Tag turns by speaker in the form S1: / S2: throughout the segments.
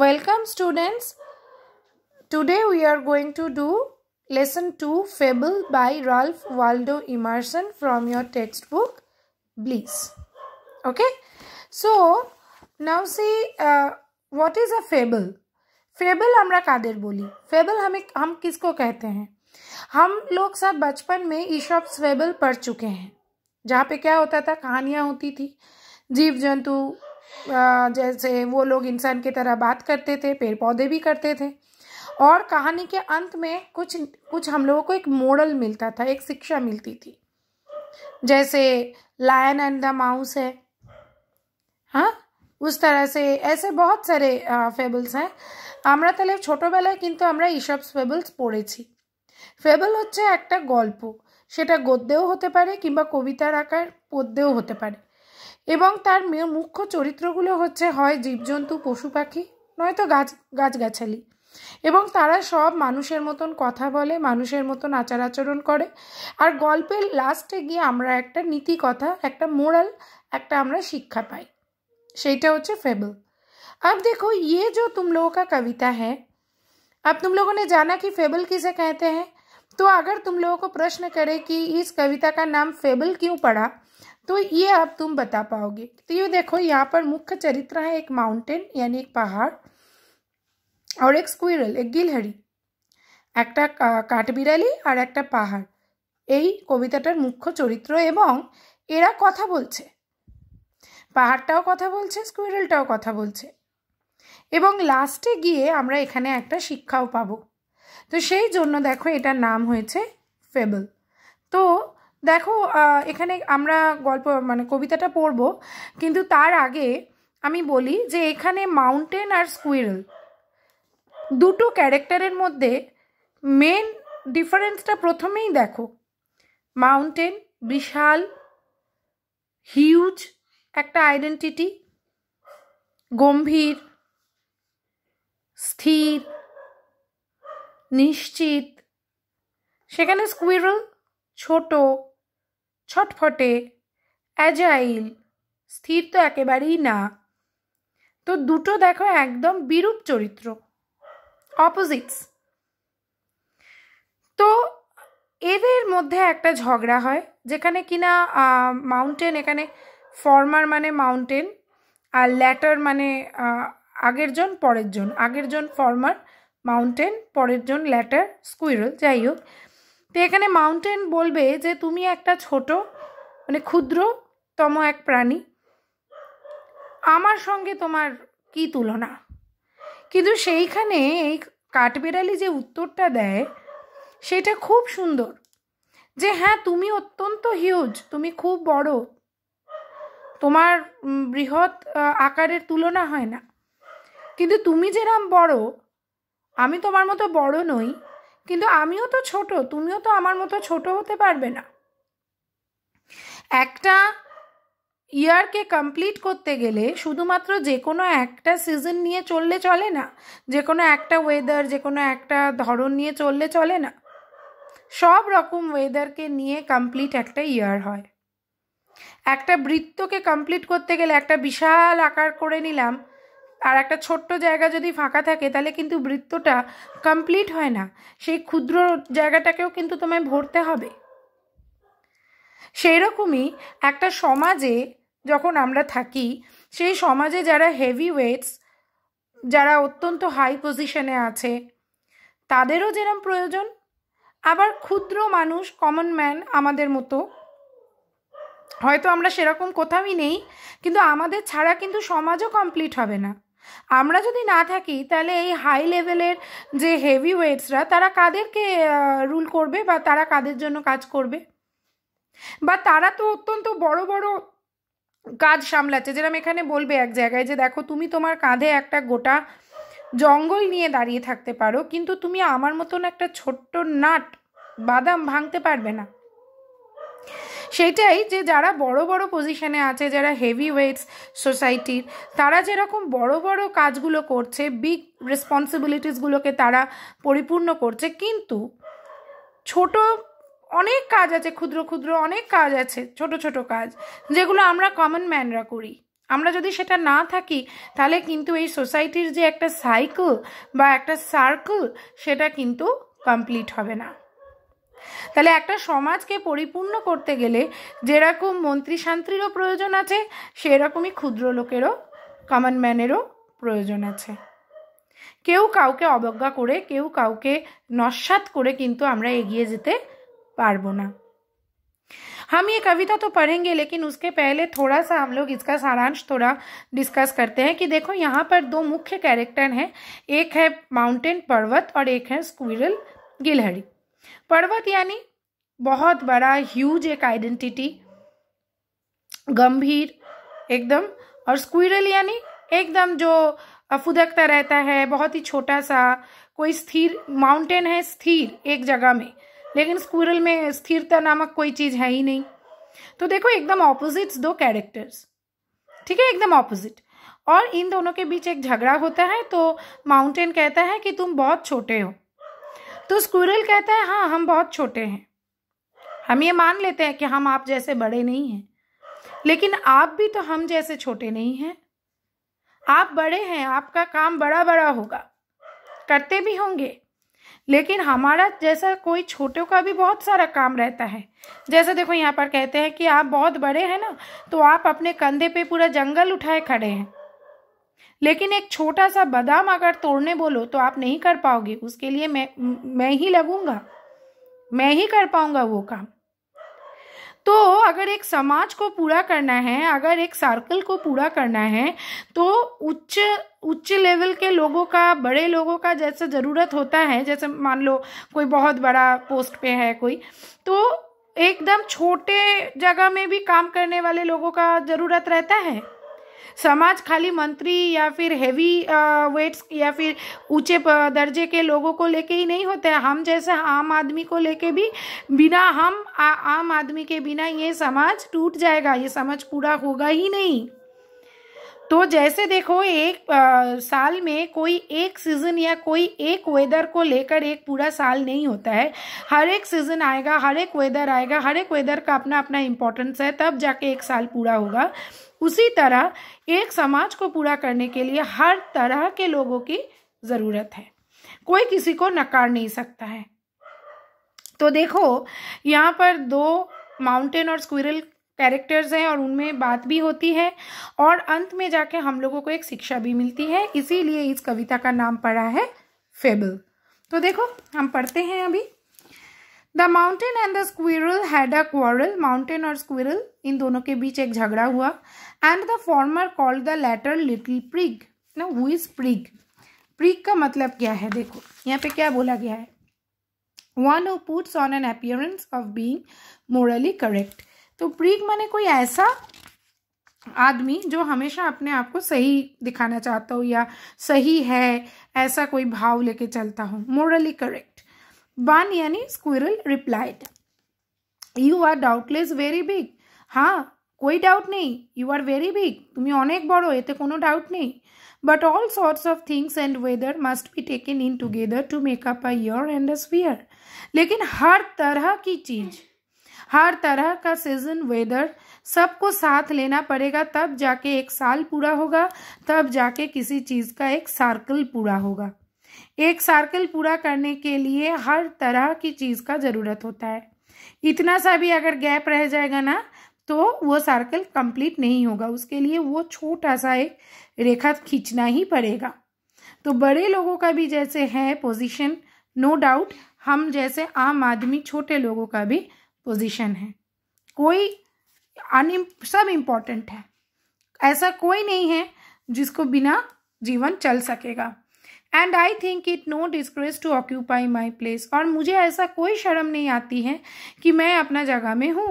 S1: Welcome students. Today we are going to do lesson 2 Fable by Ralph Waldo Emerson from your textbook Bliss. Okay. So now see uh, what is a fable? Fable हमरा कादेर बोली fable हमें हम किसको कहते हैं हम लोग सब बचपन में ईशॉप फेबल पढ़ चुके हैं जहाँ पे क्या होता था कहानियाँ होती थी जीव जंतु जैसे वो लोग इंसान की तरह बात करते थे पेड़ पौधे भी करते थे और कहानी के अंत में कुछ कुछ हम लोगों को एक मॉडल मिलता था एक शिक्षा मिलती थी जैसे लायन एंड द माउस है हाँ उस तरह से ऐसे बहुत सारे फेबल्स हैं हमारा तेल छोटो बल्ले क्यों हमें ईसब फेबल्स पढ़े फेबल हे एक गल्प से गद्यो होते कि कवित आकार पद्यो होते এবং তার মুখ্য চরিত্রগুলো হচ্ছে হয় জীবজন্তু পশু পাখি নয়তো গাছ গাছগাছালি এবং তারা সব মানুষের মতন কথা বলে মানুষের মতন আচার আচরণ করে আর গল্পের লাস্টে গিয়ে আমরা একটা নীতি কথা একটা মোরাল একটা আমরা শিক্ষা পাই সেইটা হচ্ছে ফেবল আর দেখো ইয়ে যে তুম লোক का कविता है अब तुम लोगों ने जाना कि फेबल किसे कहते हैं तो अगर तुम लोगों को प्रश्न करे कि इस कविता का नाम तो ये अब तुम बता पाओगे तो ये देखो यहाँ पर मुख्य चरित्र है एक माउंटेन यानी एक पहाड़ और एक स्कुइरल एक গিলহারি একটা কাঠবিড়ালি আর একটা পাহাড় এই কবিতাটার মুখ্য চরিত্র এবং এরা কথা বলছে পাহাড়টাও কথা বলছে স্কুইরেলটাও কথা বলছে এবং লাস্টে গিয়ে আমরা এখানে একটা শিক্ষাও পাবো তো সেই জন্য দেখো এটার নাম হয়েছে ফেবল তো দেখো এখানে আমরা গল্প মানে কবিতাটা পড়ব কিন্তু তার আগে আমি বলি যে এখানে মাউন্টেন আর স্কুইরল দুটো ক্যারেক্টারের মধ্যে মেন ডিফারেন্সটা প্রথমেই দেখো মাউন্টেন বিশাল হিউজ একটা আইডেন্টিটি গম্ভীর স্থির নিশ্চিত সেখানে স্কুইরল ছোট ছটফটে অ্যাজাইল স্থির তো একেবারেই না তো দুটো দেখো একদম বিরূপ চরিত্র অপোজিটস তো এদের মধ্যে একটা ঝগড়া হয় যেখানে কিনা মাউন্টেন এখানে ফর্মার মানে মাউন্টেন আর ল্যাটার মানে আগের জন পরের জন আগের জন ফর্মার মাউন্টেন পরের জন ল্যাটার স্কুইরল যাই হোক তো এখানে মাউন্টেন বলবে যে তুমি একটা ছোট মানে ক্ষুদ্রতম এক প্রাণী আমার সঙ্গে তোমার কি তুলনা কিন্তু সেইখানে এই কাঠবেড়ালি যে উত্তরটা দেয় সেটা খুব সুন্দর যে হ্যাঁ তুমি অত্যন্ত হিউজ তুমি খুব বড় তোমার বৃহৎ আকারের তুলনা হয় না কিন্তু তুমি যেরাম বড় আমি তোমার মতো বড় নই কিন্তু আমিও তো ছোট তুমিও তো আমার মতো ছোট হতে পারবে না একটা ইয়ারকে কমপ্লিট করতে গেলে শুধুমাত্র যে কোনো একটা সিজন নিয়ে চললে চলে না যে কোনো একটা ওয়েদার যে কোনো একটা ধরন নিয়ে চললে চলে না সব রকম ওয়েদারকে নিয়ে কমপ্লিট একটা ইয়ার হয় একটা বৃত্তকে কমপ্লিট করতে গেলে একটা বিশাল আকার করে নিলাম আর একটা ছোট্ট জায়গা যদি ফাঁকা থাকে তাহলে কিন্তু বৃত্তটা কমপ্লিট হয় না সেই ক্ষুদ্র জায়গাটাকেও কিন্তু তোমায় ভরতে হবে সেই রকমই একটা সমাজে যখন আমরা থাকি সেই সমাজে যারা হেভি ওয়েটস যারা অত্যন্ত হাই পজিশনে আছে তাদেরও যেরম প্রয়োজন আবার ক্ষুদ্র মানুষ কমন ম্যান আমাদের মতো হয়তো আমরা সেরকম কোথাওই নেই কিন্তু আমাদের ছাড়া কিন্তু সমাজও কমপ্লিট হবে না আমরা যদি না থাকি তাহলে এই হাই লেভেলের যে হেভি ওয়েটসরা তারা কাদেরকে রুল করবে বা তারা কাদের জন্য কাজ করবে বা তারা তো অত্যন্ত বড় বড় কাজ সামলাচ্ছে যেরকম এখানে বলবে এক জায়গায় যে দেখো তুমি তোমার কাঁধে একটা গোটা জঙ্গল নিয়ে দাঁড়িয়ে থাকতে পারো কিন্তু তুমি আমার মতন একটা ছোট্ট নাট বাদাম ভাঙতে পারবে না সেটাই যে যারা বড় বড় পজিশনে আছে যারা হেভি ওয়েটস সোসাইটির তারা যেরকম বড় বড় কাজগুলো করছে বিগ রেসপন্সিবিলিটিসগুলোকে তারা পরিপূর্ণ করছে কিন্তু ছোট অনেক কাজ আছে ক্ষুদ্র ক্ষুদ্র অনেক কাজ আছে ছোট ছোট কাজ যেগুলো আমরা কমন ম্যানরা করি আমরা যদি সেটা না থাকি তাহলে কিন্তু এই সোসাইটির যে একটা সাইকেল বা একটা সার্কেল সেটা কিন্তু কমপ্লিট হবে না তাহলে একটা সমাজকে পরিপূর্ণ করতে গেলে যেরকম মন্ত্রী শান্তিরও প্রয়োজন আছে সেরকমই ক্ষুদ্র লোকেরও কমন ম্যানেরও প্রয়োজন আছে কেউ কাউকে অবজ্ঞা করে কেউ কাউকে নস্বাত করে কিন্তু আমরা এগিয়ে যেতে পারবো না हम ये कविता तो पढ़ेंगे लेकिन उसके पहले थोड़ा सा हम लोग इसका सारांश थोड़ा डिस्कस करते हैं कि देखो यहाँ पर दो मुख्य कैरेक्टर हैं एक है माउंटेन पर्वत और एक है स्क्विरल गिलहरी पर्वत यानी बहुत बड़ा ह्यूज एक आइडेंटिटी गंभीर एकदम और स्क्विरल यानी एकदम जो अफुदकता रहता है बहुत ही छोटा सा कोई स्थिर माउंटेन है स्थिर एक जगह में लेकिन स्क्विरल में स्थिरता नामक कोई चीज़ है ही नहीं तो देखो एकदम ऑपोजिट्स दो कैरेक्टर्स ठीक है एकदम ऑपोजिट और इन दोनों के बीच एक झगड़ा होता है तो माउंटेन कहता है कि तुम बहुत छोटे हो तो स्कूरल कहता है हाँ हम बहुत छोटे हैं हम ये मान लेते हैं कि हम आप जैसे बड़े नहीं हैं लेकिन आप भी तो हम जैसे छोटे नहीं हैं आप बड़े हैं आपका काम बड़ा बड़ा होगा करते भी होंगे लेकिन हमारा जैसा कोई छोटों का भी बहुत सारा काम रहता है जैसे देखो यहाँ पर कहते हैं कि आप बहुत बड़े हैं ना तो आप अपने कंधे पे पूरा जंगल उठाए खड़े हैं लेकिन एक छोटा सा बादाम अगर तोड़ने बोलो तो आप नहीं कर पाओगे उसके लिए मैं मैं ही लगूंगा मैं ही कर पाऊंगा वो काम तो अगर एक समाज को पूरा करना है अगर एक सर्कल को पूरा करना है तो उच्च उच्च लेवल के लोगों का बड़े लोगों का जैसे ज़रूरत होता है जैसे मान लो कोई बहुत बड़ा पोस्ट पे है कोई तो एकदम छोटे जगह में भी काम करने वाले लोगों का ज़रूरत रहता है समाज खाली मंत्री या फिर हैवी वेट्स या फिर ऊंचे दर्जे के लोगों को लेके ही नहीं होते हैं हम जैसे आम आदमी को लेके भी बिना हम आ, आम आदमी के बिना ये समाज टूट जाएगा ये समाज पूरा होगा ही नहीं तो जैसे देखो एक आ, साल में कोई एक सीज़न या कोई एक वेदर को लेकर एक पूरा साल नहीं होता है हर एक सीज़न आएगा हर एक वेदर आएगा हर एक वेदर का अपना अपना इम्पोर्टेंस है तब जाके एक साल पूरा होगा उसी तरह एक समाज को पूरा करने के लिए हर तरह के लोगों की ज़रूरत है कोई किसी को नकार नहीं सकता है तो देखो यहाँ पर दो माउंटेन और स्क्विरल कैरेक्टर्स हैं और उनमें बात भी होती है और अंत में जाके हम लोगों को एक शिक्षा भी मिलती है इसीलिए इस कविता का नाम पड़ा है फेबल तो देखो हम पढ़ते हैं अभी the mountain and the squirrel had a quarrel mountain और स्क्विरल इन दोनों के बीच एक झगड़ा हुआ and the former called the latter little prig ना हु इज प्रिग प्रिग का मतलब क्या है देखो यहाँ पे क्या बोला गया है one who puts on an appearance of being morally correct तो प्रीक माने कोई ऐसा आदमी जो हमेशा अपने आप को सही दिखाना चाहता हो या सही है ऐसा कोई भाव लेके चलता हो मोरली करेक्ट बान यानी squirrel replied you are doubtless very big हाँ कोई डाउट नहीं यू आर वेरी बिग तुम्हें अनेक बड़ो ये को डाउट नहीं but all sorts of things and weather must be taken in together to make up uh a year and लेकिन हर तरह की चीज़ हर तरह का सीजन वेदर सबको साथ लेना पड़ेगा तब जाके एक साल पूरा होगा तब जाके किसी चीज़ का एक सर्कल पूरा होगा एक सर्कल पूरा करने के लिए हर तरह की चीज़ का ज़रूरत होता है इतना सा भी अगर गैप रह जाएगा ना तो वो सर्कल कंप्लीट नहीं होगा उसके लिए वो छोटा सा एक रेखा खींचना ही पड़ेगा तो बड़े लोगों का भी जैसे है पोजीशन नो डाउट हम जैसे आम आदमी छोटे लोगों का भी पोजीशन है कोई अन सब इम्पॉर्टेंट है ऐसा कोई नहीं है जिसको बिना जीवन चल सकेगा and I think it no disgrace to occupy my place और मुझे ऐसा कोई शर्म नहीं आती है कि मैं अपना जगह में हूँ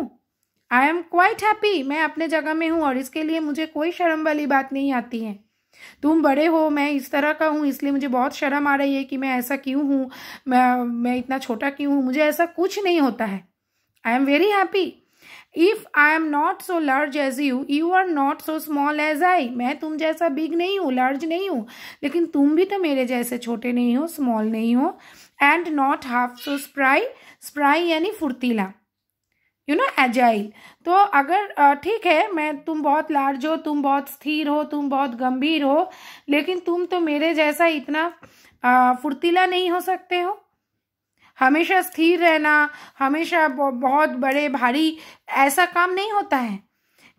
S1: आई एम क्वाइट हैप्पी मैं अपने जगह में हूँ और इसके लिए मुझे कोई शर्म वाली बात नहीं आती है तुम बड़े हो मैं इस तरह का हूँ इसलिए मुझे बहुत शर्म आ रही है कि मैं ऐसा क्यों हूँ मैं मैं इतना छोटा क्यों हूँ मुझे ऐसा कुछ नहीं होता है I am very happy. If I am not so large as you, you are not so small as I. मैं तुम जैसा big नहीं हूँ large नहीं हूँ लेकिन तुम भी तो मेरे जैसे छोटे नहीं हो small नहीं हो and not half so spry spry यानी फुर्तीला यू नो एजाइल तो अगर ठीक है मैं तुम बहुत लार्ज हो तुम बहुत स्थिर हो तुम बहुत गंभीर हो लेकिन तुम तो मेरे जैसा इतना फुर्तीला नहीं हो सकते हो हमेशा स्थिर रहना हमेशा बहुत बड़े भारी ऐसा काम नहीं होता है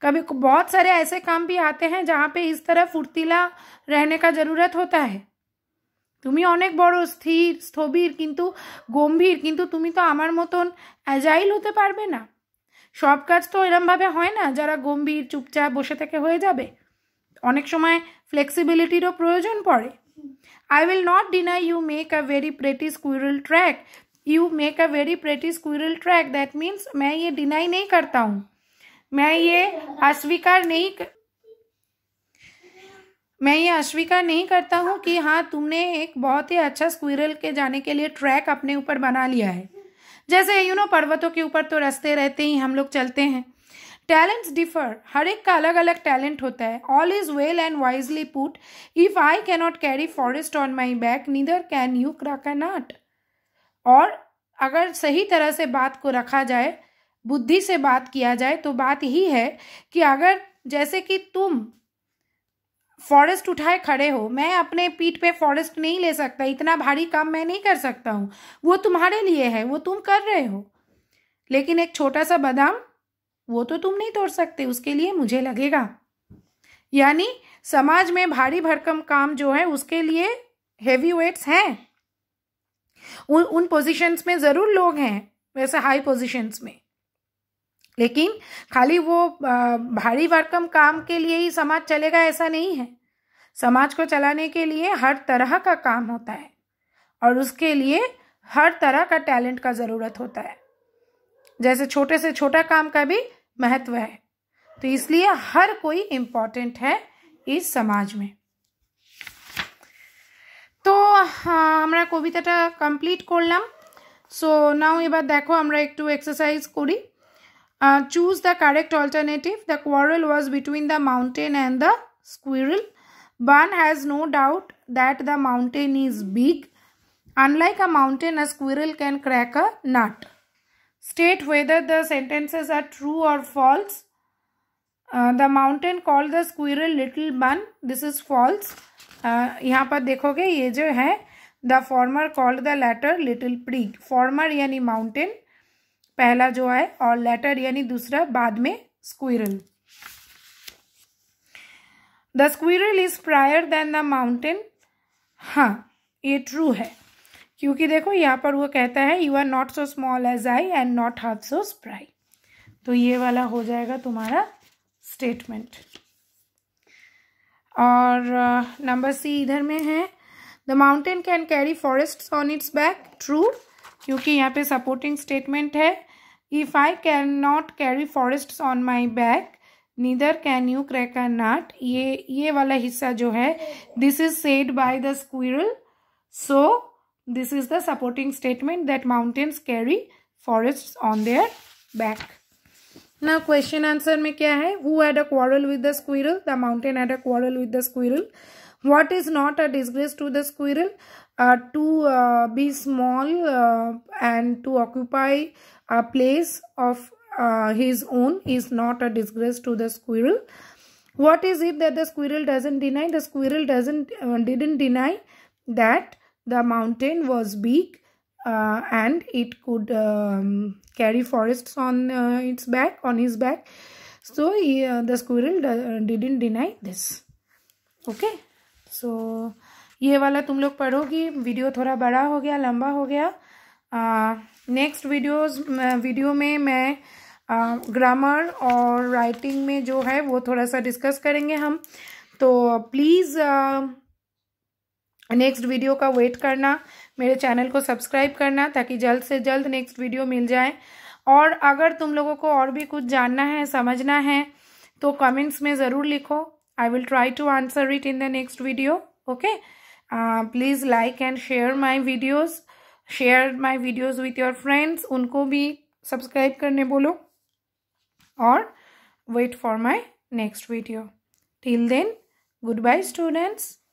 S1: कभी बहुत सारे ऐसे काम भी आते हैं जहाँ पे इस तरह फुर्तीला रहने का ज़रूरत होता है তুমি অনেক বড় স্থির স্থবির কিন্তু গম্ভীর কিন্তু তুমি তো আমার মতন অ্যাজাইল হতে পারবে না সব কাজ তো এরমভাবে হয় না যারা গম্ভীর চুপচাপ বসে থেকে হয়ে যাবে অনেক সময় ফ্লেক্সিবিলিটিরও প্রয়োজন পড়ে I will not deny you make a very pretty squirrel track you make a very pretty squirrel track that means मैं ये डिनाई नहीं करता हूँ मैं ये अस्वीकार नहीं कर... मैं ये अस्वीकार नहीं करता हूँ कि हाँ तुमने एक बहुत ही अच्छा स्क्विरल के जाने के लिए ट्रैक अपने ऊपर बना लिया है जैसे यू नो पर्वतों के ऊपर तो रास्ते रहते ही हम लोग चलते हैं टैलेंट्स डिफर हर एक का अलग अलग टैलेंट होता है all is well and wisely put if I cannot carry forest on my back neither can you crack a और अगर सही तरह से बात को रखा जाए बुद्धि से बात किया जाए तो बात ही है कि अगर जैसे कि तुम फॉरेस्ट उठाए खड़े हो मैं अपने पीठ पे फॉरेस्ट नहीं ले सकता इतना भारी काम मैं नहीं कर सकता हूँ वो तुम्हारे लिए है वो तुम कर रहे हो लेकिन एक छोटा सा बादाम वो तो तुम नहीं तोड़ सकते उसके लिए मुझे लगेगा यानी समाज में भारी भरकम काम जो है उसके लिए हैवी वेट्स हैं उन उन पोजीशंस में ज़रूर लोग हैं वैसे हाई पोजीशंस में लेकिन खाली वो भारी भरकम काम के लिए ही समाज चलेगा ऐसा नहीं है समाज को चलाने के लिए हर तरह का काम होता है और उसके लिए हर तरह का टैलेंट का ज़रूरत होता है जैसे छोटे से छोटा काम का भी महत्व है तो इसलिए हर कोई इम्पॉर्टेंट है इस समाज में তো আমরা কবিতাটা কমপ্লিট করলাম সো নাও এবার দেখো আমরা একটু এক্সারসাইজ করি choose the correct alternative the quarrel was between the mountain and the squirrel. One has no doubt that the mountain is big. Unlike a mountain, a squirrel can crack a nut. State whether the sentences are true or false. The mountain call the the little bun this is false यहाँ पर देखोगे ये जो है the former called the latter little prig former यानी mountain पहला जो है और लेटर यानी दूसरा बाद में squirrel the squirrel is prior than the mountain हाँ ये ट्रू है क्योंकि देखो यहाँ पर वो कहता है you are not so small as I and not half so spry तो ये वाला हो जाएगा तुम्हारा स्टेटमेंट और नंबर uh, सी इधर में है the mountain can carry forest on its back true क्योंकि यहाँ पे सपोर्टिंग स्टेटमेंट है if I can not carry forest on my back neither can you crack a nut ये ये वाला हिस्सा जो है this is said by the squirrel so this is the supporting statement that mountains carry forest on their back Now question answer में क्या है Who had a quarrel with the squirrel? The mountain had a quarrel with the squirrel. What is not a disgrace to the squirrel? Uh, to uh, be small uh, and to occupy a place of uh, his own is not a disgrace to the squirrel. What is it that the squirrel doesn't deny? The squirrel doesn't uh, didn't deny that the mountain was big uh, and it could um, carry forests on uh, its back on his back so he, uh, the squirrel uh, didn't deny this okay so ये वाला तुम लोग पढ़ोगी video थोड़ा बड़ा हो गया लंबा हो गया नेक्स्ट वीडियोस वीडियो में मैं ग्रामर uh, और राइटिंग में जो है वो थोड़ा सा डिस्कस करेंगे हम तो प्लीज़ नेक्स्ट वीडियो का वेट करना मेरे चैनल को सब्सक्राइब करना ताकि जल्द से जल्द नेक्स्ट वीडियो मिल जाए और अगर तुम लोगों को और भी कुछ जानना है समझना है तो कमेंट्स में ज़रूर लिखो I will try to answer it in the next video okay please like and share my videos share my videos with your friends उनको भी सब्सक्राइब करने बोलो और wait for my next video till then good bye students